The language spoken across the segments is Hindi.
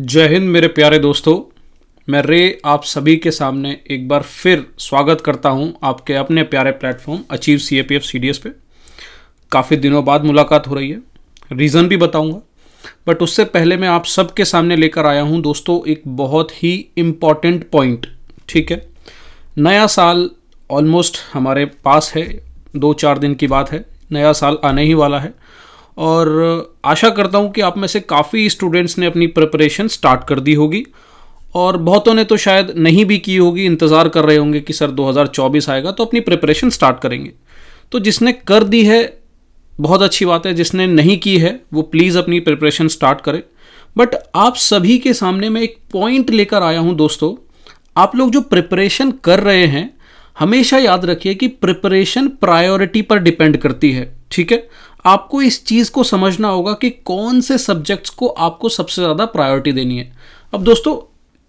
जय हिंद मेरे प्यारे दोस्तों मैं रे आप सभी के सामने एक बार फिर स्वागत करता हूं आपके अपने प्यारे platform achieve C A P F C D S पे काफ़ी दिनों बाद मुलाकात हो रही है रीज़न भी बताऊंगा बट उससे पहले मैं आप सबके सामने लेकर आया हूं दोस्तों एक बहुत ही इम्पॉर्टेंट पॉइंट ठीक है नया साल ऑलमोस्ट हमारे पास है दो चार दिन की बात है नया साल आने ही वाला है और आशा करता हूँ कि आप में से काफ़ी स्टूडेंट्स ने अपनी प्रिपरेशन स्टार्ट कर दी होगी और बहुतों ने तो शायद नहीं भी की होगी इंतज़ार कर रहे होंगे कि सर 2024 आएगा तो अपनी प्रिपरेशन स्टार्ट करेंगे तो जिसने कर दी है बहुत अच्छी बात है जिसने नहीं की है वो प्लीज़ अपनी प्रिपरेशन स्टार्ट करें बट आप सभी के सामने मैं एक पॉइंट लेकर आया हूँ दोस्तों आप लोग जो प्रिपरेशन कर रहे हैं हमेशा याद रखिए कि प्रिपरेशन प्रायोरिटी पर डिपेंड करती है ठीक है आपको इस चीज़ को समझना होगा कि कौन से सब्जेक्ट्स को आपको सबसे ज़्यादा प्रायोरिटी देनी है अब दोस्तों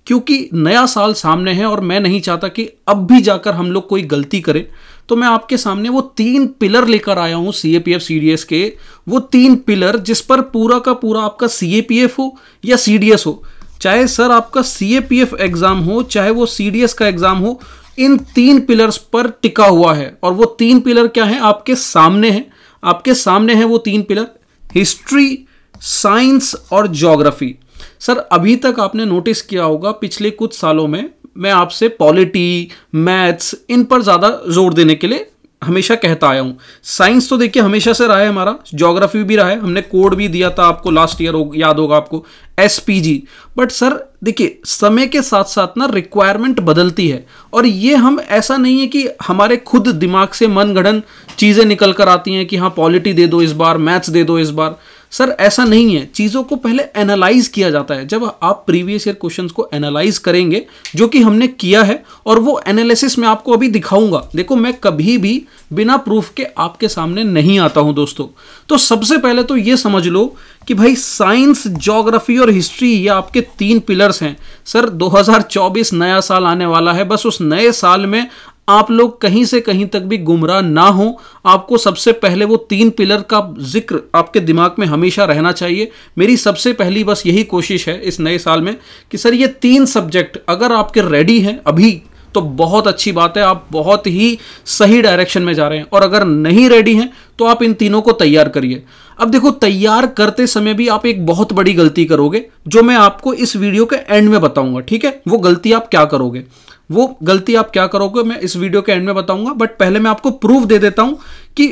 क्योंकि नया साल सामने है और मैं नहीं चाहता कि अब भी जाकर हम लोग कोई गलती करें तो मैं आपके सामने वो तीन पिलर लेकर आया हूँ C A P F C D S के वो तीन पिलर जिस पर पूरा का पूरा आपका सी ए पी एफ हो या सी डी एस हो चाहे सर आपका C A P F exam हो चाहे वो सी डी एस का एग्ज़ाम हो इन तीन पिलर्स पर टिका हुआ है और वो तीन पिलर क्या है आपके सामने हैं आपके सामने है वो तीन पिलर हिस्ट्री साइंस और जोग्राफी सर अभी तक आपने नोटिस किया होगा पिछले कुछ सालों में मैं आपसे पॉलिटी मैथ्स इन पर ज़्यादा जोर देने के लिए हमेशा कहता आया हूँ साइंस तो देखिए हमेशा से रहा है हमारा जोग्राफी भी रहा है हमने कोड भी दिया था आपको लास्ट ईयर हो, याद होगा आपको एस बट सर देखिए समय के साथ साथ ना रिक्वायरमेंट बदलती है और ये हम ऐसा नहीं है कि हमारे खुद दिमाग से मन गढ़न चीज़ें निकल कर आती हैं कि हाँ पॉलिटी दे दो इस बार मैथ्स दे दो इस बार सर ऐसा नहीं है चीज़ों को पहले एनालाइज किया जाता है जब आप प्रीवियस ईयर क्वेश्चन को एनालाइज करेंगे जो कि हमने किया है और वो एनालिसिस मैं आपको अभी दिखाऊंगा देखो मैं कभी भी बिना प्रूफ के आपके सामने नहीं आता हूं दोस्तों तो सबसे पहले तो ये समझ लो कि भाई साइंस जोग्राफी और हिस्ट्री ये आपके तीन पिलर्स हैं सर 2024 नया साल आने वाला है बस उस नए साल में आप लोग कहीं से कहीं तक भी गुमराह ना हो आपको सबसे पहले वो तीन पिलर का जिक्र आपके दिमाग में हमेशा रहना चाहिए मेरी सबसे पहली बस यही कोशिश है इस नए साल में कि सर ये तीन सब्जेक्ट अगर आपके रेडी हैं अभी तो बहुत अच्छी बात है आप बहुत ही सही डायरेक्शन में जा रहे हैं और अगर नहीं रेडी हैं तो आप इन तीनों को तैयार करिए अब देखो तैयार करते समय भी आप एक बहुत बड़ी गलती करोगे जो मैं आपको इस वीडियो के एंड में बताऊंगा ठीक है वो गलती आप क्या करोगे वो गलती आप क्या करोगे मैं इस वीडियो के एंड में बताऊंगा बट पहले मैं आपको प्रूफ दे देता हूं कि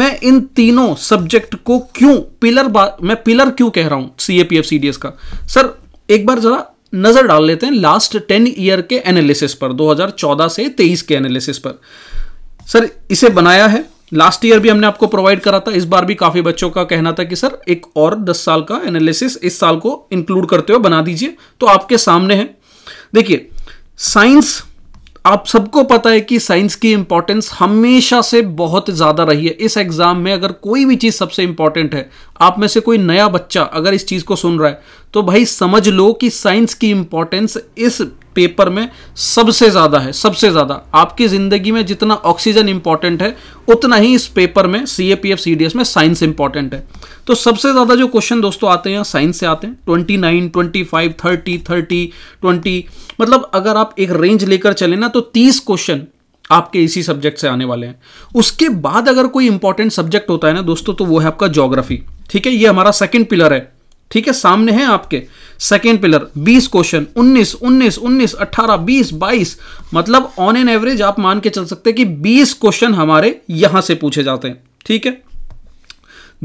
मैं इन तीनों सब्जेक्ट को क्यों पिलर मैं पिलर क्यों कह रहा हूं C CDS C D S का सर एक बार जरा नजर डाल लेते हैं लास्ट टेन ईयर के एनालिसिस पर 2014 से 23 के एनालिसिस पर सर इसे बनाया है लास्ट ईयर भी हमने आपको प्रोवाइड करा था इस बार भी काफी बच्चों का कहना था कि सर एक और 10 साल का एनालिसिस इस साल को इंक्लूड करते हुए बना दीजिए तो आपके सामने है देखिए साइंस आप सबको पता है कि साइंस की इंपॉर्टेंस हमेशा से बहुत ज़्यादा रही है इस एग्ज़ाम में अगर कोई भी चीज़ सबसे इंपॉर्टेंट है आप में से कोई नया बच्चा अगर इस चीज़ को सुन रहा है तो भाई समझ लो कि साइंस की इंपॉर्टेंस इस पेपर में सबसे ज़्यादा है सबसे ज़्यादा आपकी ज़िंदगी में जितना ऑक्सीजन इंपॉर्टेंट है उतना ही इस पेपर में C A P F C D S में साइंस इंपॉर्टेंट है तो सबसे ज़्यादा जो क्वेश्चन दोस्तों आते हैं साइंस से आते हैं twenty nine twenty five thirty thirty twenty मतलब अगर आप एक रेंज लेकर चले ना तो तीस क्वेश्चन आपके इसी सब्जेक्ट से आने वाले हैं उसके बाद अगर कोई इंपॉर्टेंट सब्जेक्ट होता है ना दोस्तों तो वो है आपका जोग्राफी ठीक है ये हमारा सेकेंड पिलर है ठीक है सामने है आपके सेकेंड पिलर 20 क्वेश्चन 19 19 उन्नीस अट्ठारह बीस बाईस मतलब ऑन एन एवरेज आप मान के चल सकते हैं कि 20 क्वेश्चन हमारे यहां से पूछे जाते हैं ठीक है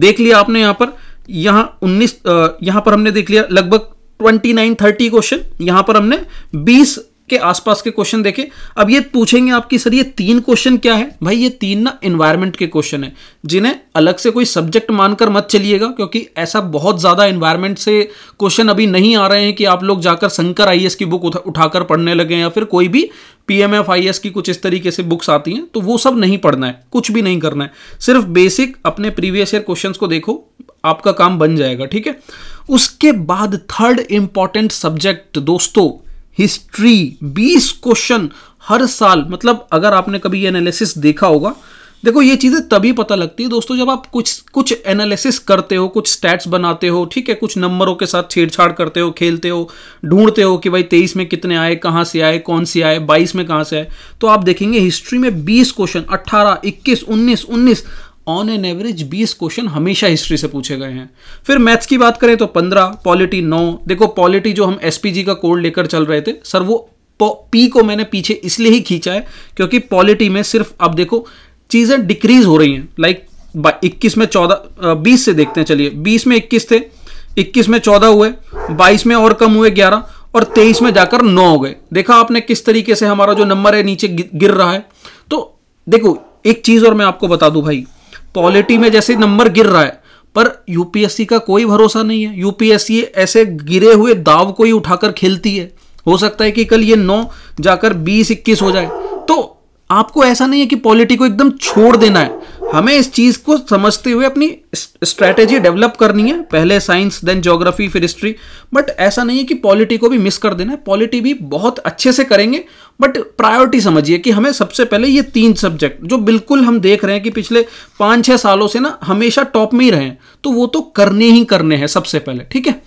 देख लिया आपने यहां पर यहां 19 यहां पर हमने देख लिया लगभग 29 30 क्वेश्चन यहां पर हमने 20 के आसपास के क्वेश्चन देखें अब ये पूछेंगे आपकी सर ये तीन क्वेश्चन क्या है भाई ये तीन ना इन्वायरमेंट के क्वेश्चन है जिन्हें अलग से कोई सब्जेक्ट मानकर मत चलिएगा क्योंकि ऐसा बहुत ज़्यादा इन्वायरमेंट से क्वेश्चन अभी नहीं आ रहे हैं कि आप लोग जाकर शंकर आई की बुक उठाकर पढ़ने लगे या फिर कोई भी पीएमएफ आई एस की कुछ इस तरीके से बुक्स आती हैं तो वो सब नहीं पढ़ना है कुछ भी नहीं करना है सिर्फ बेसिक अपने प्रीवियस ईयर क्वेश्चन को देखो आपका काम बन जाएगा ठीक है उसके बाद थर्ड इंपॉर्टेंट सब्जेक्ट दोस्तों हिस्ट्री 20 क्वेश्चन हर साल मतलब अगर आपने कभी एनालिसिस देखा होगा देखो ये चीज़ें तभी पता लगती है दोस्तों जब आप कुछ कुछ एनालिसिस करते हो कुछ स्टैट्स बनाते हो ठीक है कुछ नंबरों के साथ छेड़छाड़ करते हो खेलते हो ढूंढते हो कि भाई तेईस में कितने आए कहाँ से आए कौन से आए बाईस में कहाँ से आए तो आप देखेंगे हिस्ट्री में बीस क्वेश्चन अट्ठारह इक्कीस उन्नीस उन्नीस ऑन एन एवरेज बीस क्वेश्चन हमेशा हिस्ट्री से पूछे गए हैं फिर मैथ्स की बात करें तो पंद्रह पॉलिटी नौ देखो पॉलिटी जो हम एस का कोड लेकर चल रहे थे सर वो पी को मैंने पीछे इसलिए ही खींचा है क्योंकि पॉलिटी में सिर्फ अब देखो चीज़ें डिक्रीज हो रही हैं लाइक इक्कीस में चौदह बीस से देखते हैं चलिए बीस में इक्कीस थे इक्कीस में चौदह हुए बाईस में और कम हुए ग्यारह और तेईस में जाकर नौ हो गए देखा आपने किस तरीके से हमारा जो नंबर है नीचे गिर रहा है तो देखो एक चीज़ और मैं आपको बता दूं भाई क्वालिटी में जैसे नंबर गिर रहा है पर यूपीएससी का कोई भरोसा नहीं है यूपीएससी ऐसे गिरे हुए दाव को ही उठाकर खेलती है हो सकता है कि कल ये नौ जाकर बीस इक्कीस हो जाए तो आपको ऐसा नहीं है कि पॉलिटी को एकदम छोड़ देना है हमें इस चीज़ को समझते हुए अपनी स्ट्रैटेजी डेवलप करनी है पहले साइंस देन ज्योग्राफी फिर हिस्ट्री बट ऐसा नहीं है कि पॉलिटी को भी मिस कर देना है पॉलिटी भी बहुत अच्छे से करेंगे बट प्रायोरिटी समझिए कि हमें सबसे पहले ये तीन सब्जेक्ट जो बिल्कुल हम देख रहे हैं कि पिछले पाँच छः सालों से ना हमेशा टॉप में ही रहे हैं तो वो तो करने ही करने हैं सबसे पहले ठीक है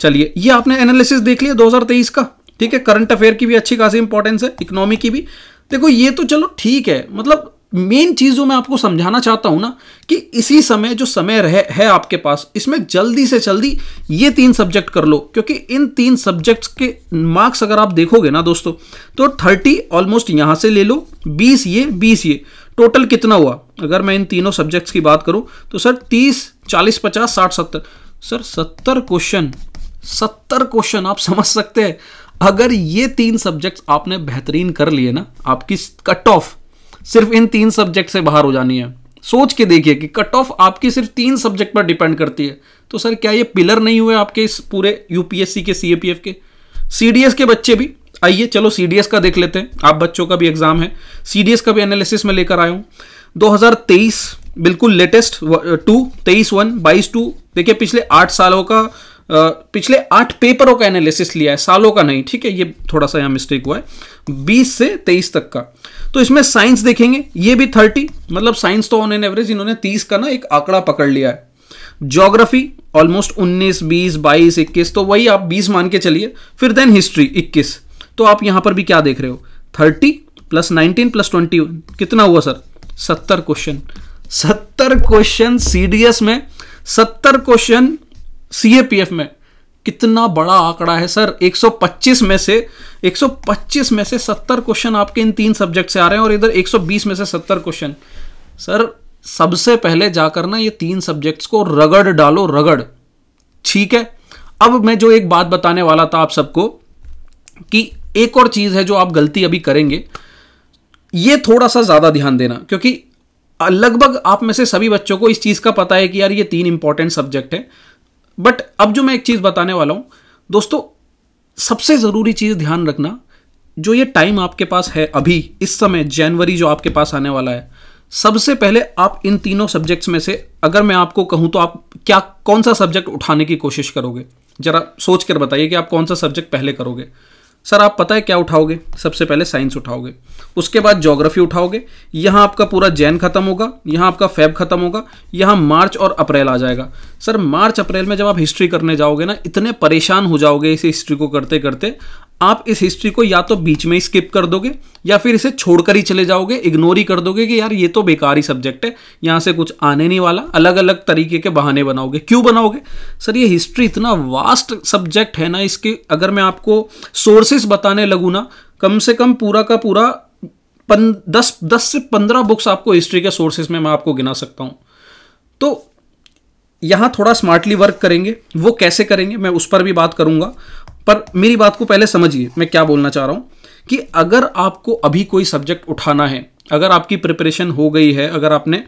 चलिए ये आपने एनालिसिस देख लिया 2023 का ठीक है करंट अफेयर की भी अच्छी खासी इंपॉर्टेंस है इकोनॉमी की भी देखो ये तो चलो ठीक है मतलब मेन चीज जो मैं आपको समझाना चाहता हूं ना कि इसी समय जो समय रह है आपके पास इसमें जल्दी से जल्दी ये तीन सब्जेक्ट कर लो क्योंकि इन तीन सब्जेक्ट्स के मार्क्स अगर आप देखोगे ना दोस्तों तो थर्टी ऑलमोस्ट यहां से ले लो बीस ये बीस ये टोटल कितना हुआ अगर मैं इन तीनों सब्जेक्ट्स की बात करूं तो सर तीस चालीस पचास साठ सत्तर सर सत्तर क्वेश्चन सत्तर क्वेश्चन आप समझ सकते हैं अगर ये तीन सब्जेक्ट्स आपने बेहतरीन कर लिए ना आपकी कट ऑफ सिर्फ इन तीन सब्जेक्ट से बाहर हो जानी है सोच के देखिए कि कट ऑफ आपकी सिर्फ तीन सब्जेक्ट पर डिपेंड करती है तो सर क्या ये पिलर नहीं हुए आपके इस पूरे यूपीएससी के सी के सी के बच्चे भी आइए चलो सीडीएस का देख लेते हैं आप बच्चों का भी एग्जाम है सीडीएस का भी एनालिसिस में लेकर आया हूँ दो बिल्कुल लेटेस्ट टू तेईस वन बाईस टू देखिए पिछले आठ सालों का पिछले आठ पेपरों का एनालिसिस लिया है सालों का नहीं ठीक है ये थोड़ा सा यहाँ मिस्टेक हुआ है बीस से तेईस तक का तो इसमें साइंस देखेंगे ये भी थर्टी मतलब साइंस तो ऑन एन एवरेज इन्होंने तीस का ना एक आंकड़ा पकड़ लिया है जोग्राफी ऑलमोस्ट उन्नीस बीस बाईस इक्कीस तो वही आप बीस मान के चलिए फिर देन हिस्ट्री इक्कीस तो आप यहां पर भी क्या देख रहे हो thirty plus nineteen plus twenty कितना हुआ सर सत्तर क्वेश्चन सत्तर क्वेश्चन सीडीएस में सत्तर क्वेश्चन सीएपीएफ में कितना बड़ा आंकड़ा है सर 125 में से 125 में से 70 क्वेश्चन आपके इन तीन सब्जेक्ट से आ रहे हैं और इधर 120 में से 70 क्वेश्चन सर सबसे पहले जाकर ना ये तीन सब्जेक्ट्स को रगड़ डालो रगड़ ठीक है अब मैं जो एक बात बताने वाला था आप सबको कि एक और चीज़ है जो आप गलती अभी करेंगे ये थोड़ा सा ज़्यादा ध्यान देना क्योंकि लगभग आप में से सभी बच्चों को इस चीज़ का पता है कि यार ये तीन इंपॉर्टेंट सब्जेक्ट है बट अब जो मैं एक चीज़ बताने वाला हूं दोस्तों सबसे ज़रूरी चीज़ ध्यान रखना जो ये टाइम आपके पास है अभी इस समय जनवरी जो आपके पास आने वाला है सबसे पहले आप इन तीनों सब्जेक्ट्स में से अगर मैं आपको कहूं तो आप क्या कौन सा सब्जेक्ट उठाने की कोशिश करोगे ज़रा सोच कर बताइए कि आप कौन सा सब्जेक्ट पहले करोगे सर आप पता है क्या उठाओगे सबसे पहले साइंस उठाओगे उसके बाद जोग्राफी उठाओगे यहाँ आपका पूरा जैन खत्म होगा यहाँ आपका फैब खत्म होगा यहाँ मार्च और अप्रैल आ जाएगा सर मार्च अप्रैल में जब आप हिस्ट्री करने जाओगे ना इतने परेशान हो जाओगे इस हिस्ट्री को करते करते आप इस हिस्ट्री को या तो बीच में ही स्किप कर दोगे या फिर इसे छोड़कर ही चले जाओगे इग्नोर ही कर दोगे कि यार ये तो बेकार ही सब्जेक्ट है यहाँ से कुछ आने नहीं वाला अलग अलग तरीके के बहाने बनाओगे क्यों बनाओगे सर ये हिस्ट्री इतना वास्ट सब्जेक्ट है ना इसके अगर मैं आपको सोर्सेस बताने लगूँ ना कम से कम पूरा का पूरा पन दस दस से पंद्रह बुक्स आपको हिस्ट्री के सोर्सेस में मैं आपको गिना सकता हूँ तो यहाँ थोड़ा स्मार्टली वर्क करेंगे वो कैसे करेंगे मैं उस पर भी बात करूँगा पर मेरी बात को पहले समझिए मैं क्या बोलना चाह रहा हूँ कि अगर आपको अभी कोई सब्जेक्ट उठाना है अगर आपकी प्रिपरेशन हो गई है अगर आपने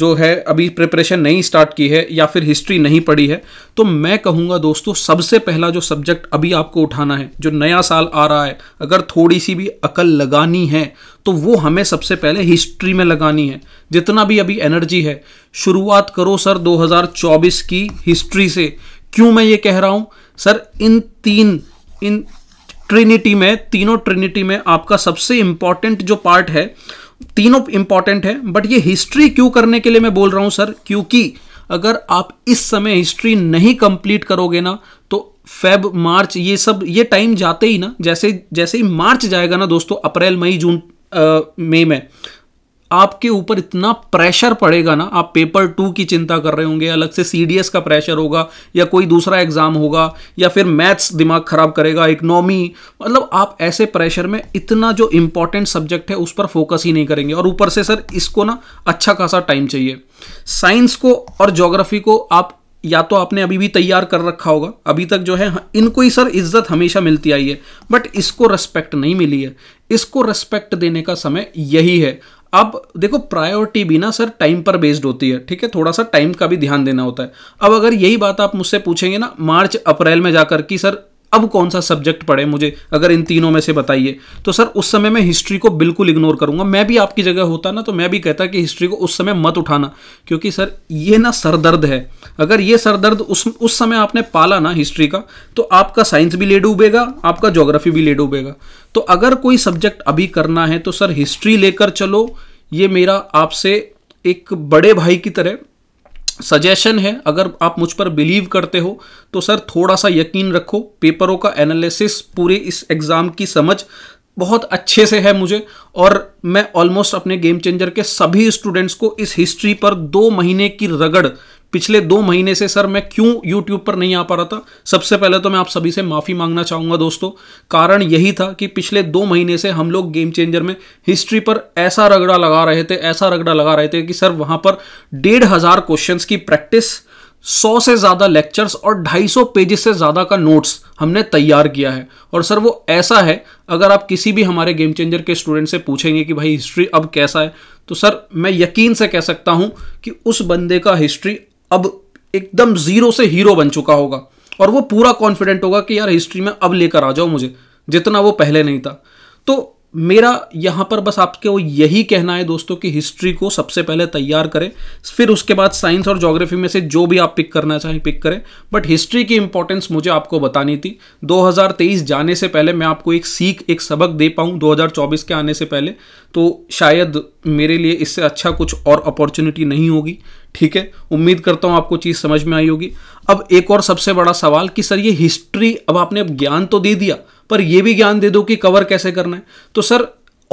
जो है अभी प्रिपरेशन नहीं स्टार्ट की है या फिर हिस्ट्री नहीं पढ़ी है तो मैं कहूँगा दोस्तों सबसे पहला जो सब्जेक्ट अभी आपको उठाना है जो नया साल आ रहा है अगर थोड़ी सी भी अकल लगानी है तो वो हमें सबसे पहले हिस्ट्री में लगानी है जितना भी अभी एनर्जी है शुरुआत करो सर 2024 की हिस्ट्री से क्यों मैं ये कह रहा हूँ सर इन तीन इन ट्रिनिटी में तीनों ट्रिनिटी में आपका सबसे इंपॉर्टेंट जो पार्ट है तीनों इंपॉर्टेंट है बट ये हिस्ट्री क्यों करने के लिए मैं बोल रहा हूं सर क्योंकि अगर आप इस समय हिस्ट्री नहीं कंप्लीट करोगे ना तो फेब मार्च ये सब ये टाइम जाते ही ना जैसे जैसे ही मार्च जाएगा ना दोस्तों अप्रैल मई जून मई में आपके ऊपर इतना प्रेशर पड़ेगा ना आप पेपर टू की चिंता कर रहे होंगे अलग से सी का प्रेशर होगा या कोई दूसरा एग्जाम होगा या फिर मैथ्स दिमाग खराब करेगा इकनॉमी मतलब आप ऐसे प्रेशर में इतना जो इंपॉर्टेंट सब्जेक्ट है उस पर फोकस ही नहीं करेंगे और ऊपर से सर इसको ना अच्छा खासा टाइम चाहिए साइंस को और जोग्राफी को आप या तो आपने अभी भी तैयार कर रखा होगा अभी तक जो है हाँ, इनको ही सर इज्जत हमेशा मिलती आई है बट इसको रेस्पेक्ट नहीं मिली है इसको रेस्पेक्ट देने का समय यही है अब देखो प्रायोरिटी भी ना सर टाइम पर बेस्ड होती है ठीक है थोड़ा सा टाइम का भी ध्यान देना होता है अब अगर यही बात आप मुझसे पूछेंगे ना मार्च अप्रैल में जाकर कि सर अब कौन सा सब्जेक्ट पढ़े मुझे अगर इन तीनों में से बताइए तो सर उस समय मैं हिस्ट्री को बिल्कुल इग्नोर करूंगा मैं भी आपकी जगह होता ना तो मैं भी कहता कि हिस्ट्री को उस समय मत उठाना क्योंकि सर ये ना सर दर्द है अगर ये सर दर्द उस उस समय आपने पाला ना हिस्ट्री का तो आपका साइंस भी ले डूबेगा आपका जोग्राफी भी ले डूबेगा तो अगर कोई सब्जेक्ट अभी करना है तो सर हिस्ट्री लेकर चलो ये मेरा आपसे एक बड़े भाई की तरह सजेशन है अगर आप मुझ पर बिलीव करते हो तो सर थोड़ा सा यकीन रखो पेपरों का एनालिसिस पूरे इस एग्ज़ाम की समझ बहुत अच्छे से है मुझे और मैं ऑलमोस्ट अपने गेम चेंजर के सभी स्टूडेंट्स को इस हिस्ट्री पर दो महीने की रगड़ पिछले दो महीने से सर मैं क्यों यूट्यूब पर नहीं आ पा रहा था सबसे पहले तो मैं आप सभी से माफ़ी मांगना चाहूँगा दोस्तों कारण यही था कि पिछले दो महीने से हम लोग गेम चेंजर में हिस्ट्री पर ऐसा रगड़ा लगा रहे थे ऐसा रगड़ा लगा रहे थे कि सर वहाँ पर डेढ़ हज़ार क्वेश्चन की प्रैक्टिस सौ से ज़्यादा लेक्चर्स और ढाई सौ पेजेस से ज़्यादा का नोट्स हमने तैयार किया है और सर वो ऐसा है अगर आप किसी भी हमारे गेम चेंजर के स्टूडेंट से पूछेंगे कि भाई हिस्ट्री अब कैसा है तो सर मैं यकीन से कह सकता हूँ कि उस बंदे का हिस्ट्री अब एकदम जीरो से हीरो बन चुका होगा और वो पूरा कॉन्फिडेंट होगा कि यार हिस्ट्री में अब लेकर आ जाओ मुझे जितना वो पहले नहीं था तो मेरा यहाँ पर बस आपके वो यही कहना है दोस्तों कि हिस्ट्री को सबसे पहले तैयार करें फिर उसके बाद साइंस और ज्योग्राफी में से जो भी आप पिक करना चाहें पिक करें बट हिस्ट्री की इंपॉर्टेंस मुझे आपको बतानी थी 2023 जाने से पहले मैं आपको एक सीख एक सबक दे पाऊँ 2024 के आने से पहले तो शायद मेरे लिए इससे अच्छा कुछ और अपॉर्चुनिटी नहीं होगी ठीक है उम्मीद करता हूँ आपको चीज़ समझ में आई होगी अब एक और सबसे बड़ा सवाल कि सर ये हिस्ट्री अब आपने अब ज्ञान तो दे दिया पर ये भी ज्ञान दे दो कि कवर कैसे करना है तो सर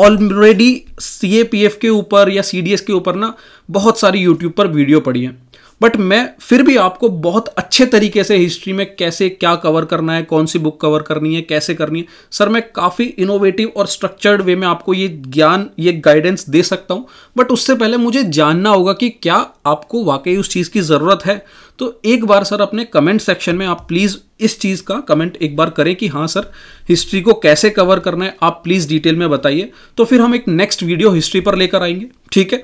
ऑलरेडी सी के ऊपर या सी के ऊपर ना बहुत सारी यूट्यूब पर वीडियो पड़ी हैं बट मैं फिर भी आपको बहुत अच्छे तरीके से हिस्ट्री में कैसे क्या कवर करना है कौन सी बुक कवर करनी है कैसे करनी है सर मैं काफ़ी इनोवेटिव और स्ट्रक्चर्ड वे में आपको ये ज्ञान ये गाइडेंस दे सकता हूँ बट उससे पहले मुझे जानना होगा कि क्या आपको वाकई उस चीज़ की ज़रूरत है तो एक बार सर अपने कमेंट सेक्शन में आप प्लीज़ इस चीज़ का कमेंट एक बार करें कि हाँ सर हिस्ट्री को कैसे कवर करना है आप प्लीज़ डिटेल में बताइए तो फिर हम एक नेक्स्ट वीडियो हिस्ट्री पर लेकर आएंगे ठीक है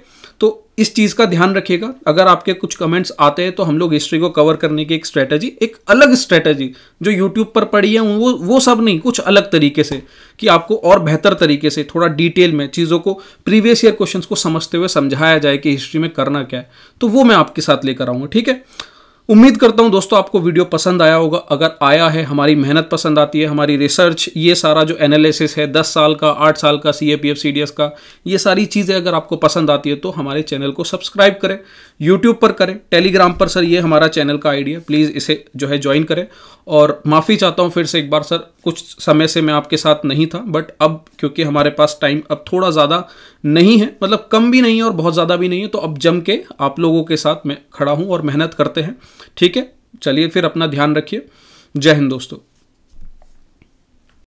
इस चीज़ का ध्यान रखिएगा अगर आपके कुछ कमेंट्स आते हैं तो हम लोग हिस्ट्री को कवर करने की एक स्ट्रैटेजी एक अलग स्ट्रैटेजी जो यूट्यूब पर पड़ी है वो वो सब नहीं कुछ अलग तरीके से कि आपको और बेहतर तरीके से थोड़ा डिटेल में चीज़ों को प्रीवियस ईयर क्वेश्चन को समझते हुए समझाया जाए कि हिस्ट्री में करना क्या है तो वो मैं आपके साथ लेकर आऊँगा ठीक है उम्मीद करता हूं दोस्तों आपको वीडियो पसंद आया होगा अगर आया है हमारी मेहनत पसंद आती है हमारी रिसर्च ये सारा जो एनालिसिस है 10 साल का 8 साल का C A P F C D S का ये सारी चीज़ें अगर आपको पसंद आती है तो हमारे चैनल को सब्सक्राइब करें यूट्यूब पर करें टेलीग्राम पर सर ये हमारा चैनल का आइडिया प्लीज़ इसे जो है ज्वाइन करें और माफ़ी चाहता हूँ फिर से एक बार सर कुछ समय से मैं आपके साथ नहीं था बट अब क्योंकि हमारे पास टाइम अब थोड़ा ज़्यादा नहीं है मतलब कम भी नहीं है और बहुत ज़्यादा भी नहीं है तो अब जम के आप लोगों के साथ मैं खड़ा हूँ और मेहनत करते हैं ठीक है चलिए फिर अपना ध्यान रखिए जय हिंद दोस्तों